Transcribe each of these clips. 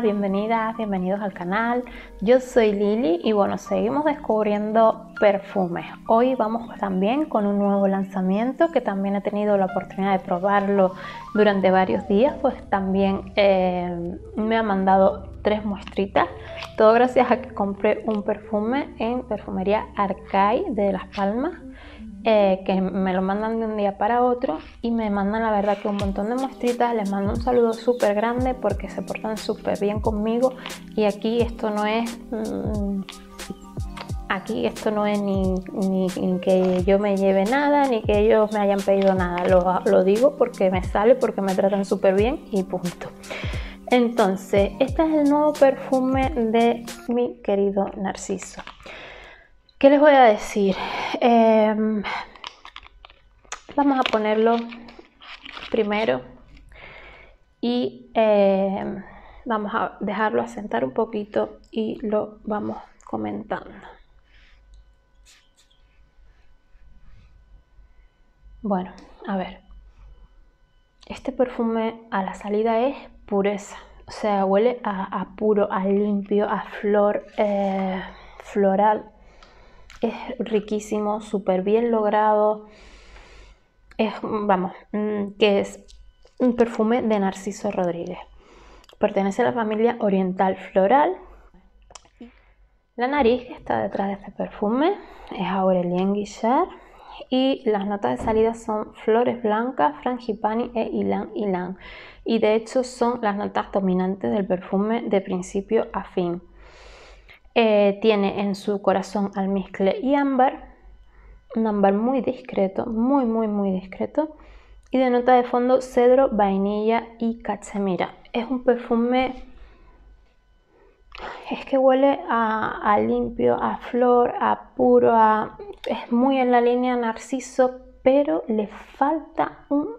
bienvenidas, bienvenidos al canal. Yo soy Lili y bueno, seguimos descubriendo perfumes. Hoy vamos también con un nuevo lanzamiento que también he tenido la oportunidad de probarlo durante varios días, pues también eh, me ha mandado tres muestritas. Todo gracias a que compré un perfume en Perfumería Arcai de Las Palmas eh, que me lo mandan de un día para otro y me mandan la verdad que un montón de muestritas, les mando un saludo súper grande porque se portan súper bien conmigo y aquí esto no es... Mm, aquí esto no es ni, que yo me lleve nada, ni que ellos me hayan pedido nada. Lo, lo digo porque me sale, porque me tratan súper bien y punto. Entonces, este es el nuevo perfume de mi querido Narciso. ¿Qué les voy a decir? Em, vamos a ponerlo primero y em, vamos a dejarlo asentar un poquito y lo vamos comentando. Bueno, a ver. Este perfume a la salida es pureza. O sea, huele a, puro, a limpio, a flor eh, floral es riquísimo, súper bien logrado. Es, vamos, mm, que es un perfume de Narciso Rodríguez. Pertenece a la familia oriental floral. La nariz que está detrás de este perfume es Aurelien Guillard y las notas de salida son flores blancas, frangipani e ylang ylang. Y de hecho son las notas dominantes del perfume de principio a fin. Eh, tiene en su corazón almizcle y ámbar, un ámbar muy discreto, muy, muy, muy discreto. Y de nota de fondo cedro, vainilla y cachemira. Es un perfume, es que huele a, limpio, a flor, a puro, a, es muy en la línea narciso, pero le falta un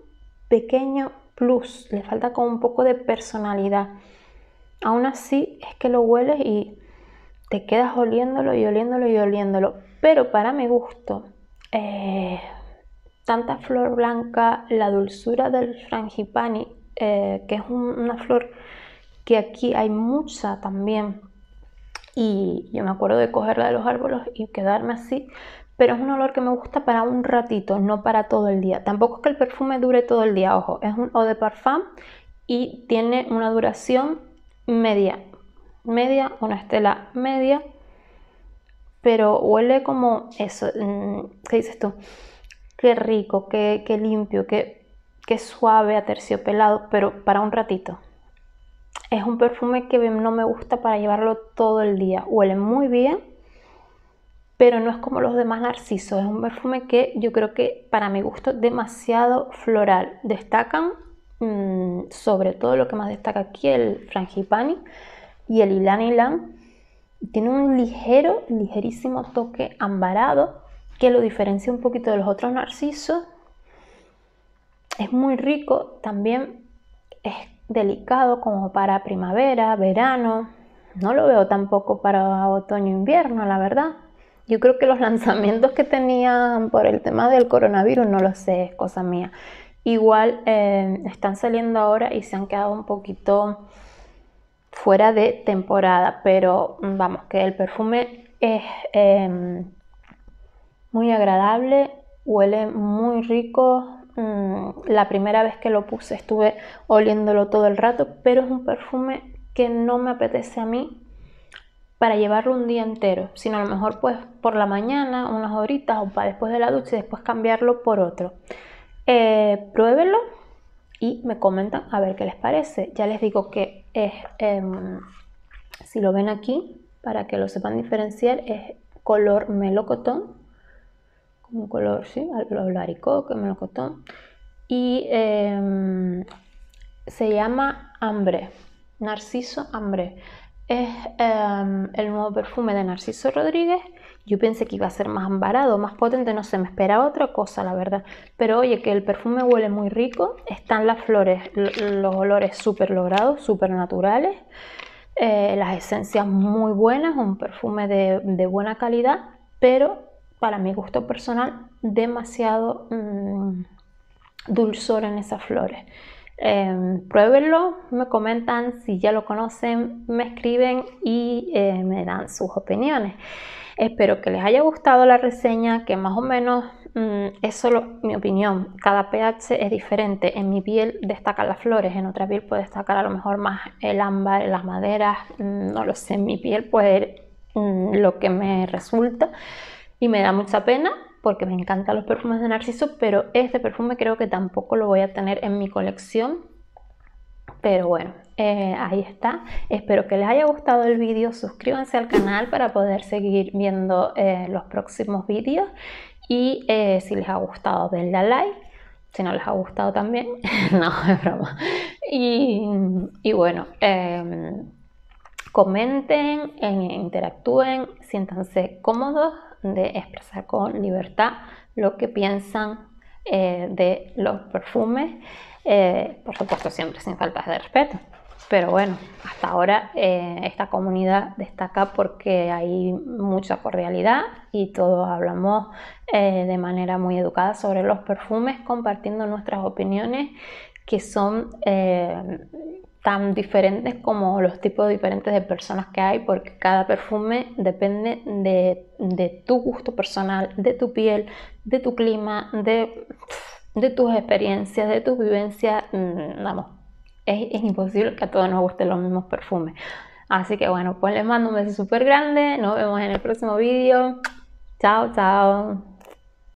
pequeño plus, le falta como un poco de personalidad. Aún así es que lo huele y te quedas oliéndolo y oliéndolo y oliéndolo. Pero para mi gusto, eh, tanta flor blanca, la dulzura del frangipani, eh, que es una flor que aquí hay mucha también. Y yo me acuerdo de cogerla de los árboles y quedarme así. Pero es un olor que me gusta para un ratito, no para todo el día. Tampoco es que el perfume dure todo el día, ojo. Es un eau de parfum y tiene una duración media, media, una estela media, pero huele como eso, mm, ¿qué dices tú? Qué rico, qué, qué limpio, qué, suave a terciopelado, pero para un ratito. Es un perfume que no me gusta para llevarlo todo el día. Huele muy bien, pero no es como los demás narcisos. Es un perfume que yo creo que para mi gusto demasiado floral. Destacan mm, sobre todo lo que más destaca aquí el frangipani y el Ilan Ilan tiene un ligero, ligerísimo toque ambarado que lo diferencia un poquito de los otros narcisos. Es muy rico, también es delicado como para primavera, verano. No lo veo tampoco para otoño, invierno, la verdad. Yo creo que los lanzamientos que tenían por el tema del coronavirus, no lo sé, es cosa mía. Igual eh, están saliendo ahora y se han quedado un poquito fuera de temporada, pero mm, vamos, que el perfume es em, muy agradable, huele muy rico. Mm, la primera vez que lo puse estuve oliéndolo todo el rato, pero es un perfume que no me apetece a mí para llevarlo un día entero, sino a lo mejor pues por la mañana, unas horitas o para después de la ducha y después cambiarlo por otro. Eh, pruébenlo y me comentan a ver qué les parece. Ya les digo que es, em, si lo ven aquí, para que lo sepan diferenciar, es color melocotón, Como color, sí, laricoque, melocotón, y em, se llama hambre, narciso hambre es em, el nuevo perfume de Narciso Rodríguez. Yo pensé que iba a ser más ambarado, más potente, no sé, me esperaba otra cosa, la verdad. Pero oye, que el perfume huele muy rico, están las flores, los olores súper logrados, súper naturales, eh, las esencias muy buenas, un perfume de, buena calidad, pero para mi gusto personal, demasiado mm, dulzor en esas flores. Em, pruébenlo, me comentan si ya lo conocen, me escriben y eh, me dan sus opiniones. Espero que les haya gustado la reseña, que más o menos mm, es solo mi opinión. Cada pH es diferente. En mi piel destacan las flores, en otra piel puede destacar a lo mejor más el ámbar, las maderas, mm, no lo sé. En mi piel puede ser mm, lo que me resulta y me da mucha pena, porque me encantan los perfumes de narciso, pero este perfume creo que tampoco lo voy a tener en mi colección. Pero bueno, eh, ahí está. Espero que les haya gustado el vídeo. Suscríbanse al canal para poder seguir viendo eh, los próximos vídeos. Y eh, si les ha gustado, denle a like. Si no les ha gustado también, no, es broma. Y, y bueno, em, comenten, interactúen, siéntanse cómodos de expresar con libertad lo que piensan eh, de los perfumes, eh, por supuesto siempre sin faltas de respeto. Pero bueno, hasta ahora eh, esta comunidad destaca porque hay mucha cordialidad y todos hablamos de manera muy educada sobre los perfumes, compartiendo nuestras opiniones que son tan diferentes como los tipos diferentes de personas que hay, porque cada perfume depende de, tu gusto personal, de tu piel, de tu clima, de, tus experiencias, de tus vivencias. Mm, vamos, es, es imposible que a todos nos gusten los mismos perfumes. Así que bueno, pues les mando un beso súper grande. Nos vemos en el próximo vídeo. Chao, chao.